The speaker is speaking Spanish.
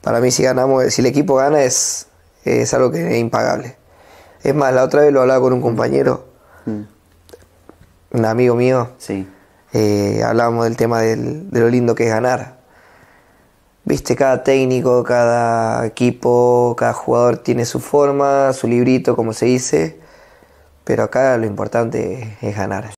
Para mí si ganamos, si el equipo gana es, es algo que es impagable. Es más, la otra vez lo hablaba con un compañero, mm. un amigo mío. Sí. Eh, hablábamos del tema de lo lindo que es ganar. Viste, cada técnico, cada equipo, cada jugador tiene su forma, su librito, como se dice, pero acá lo importante es ganar.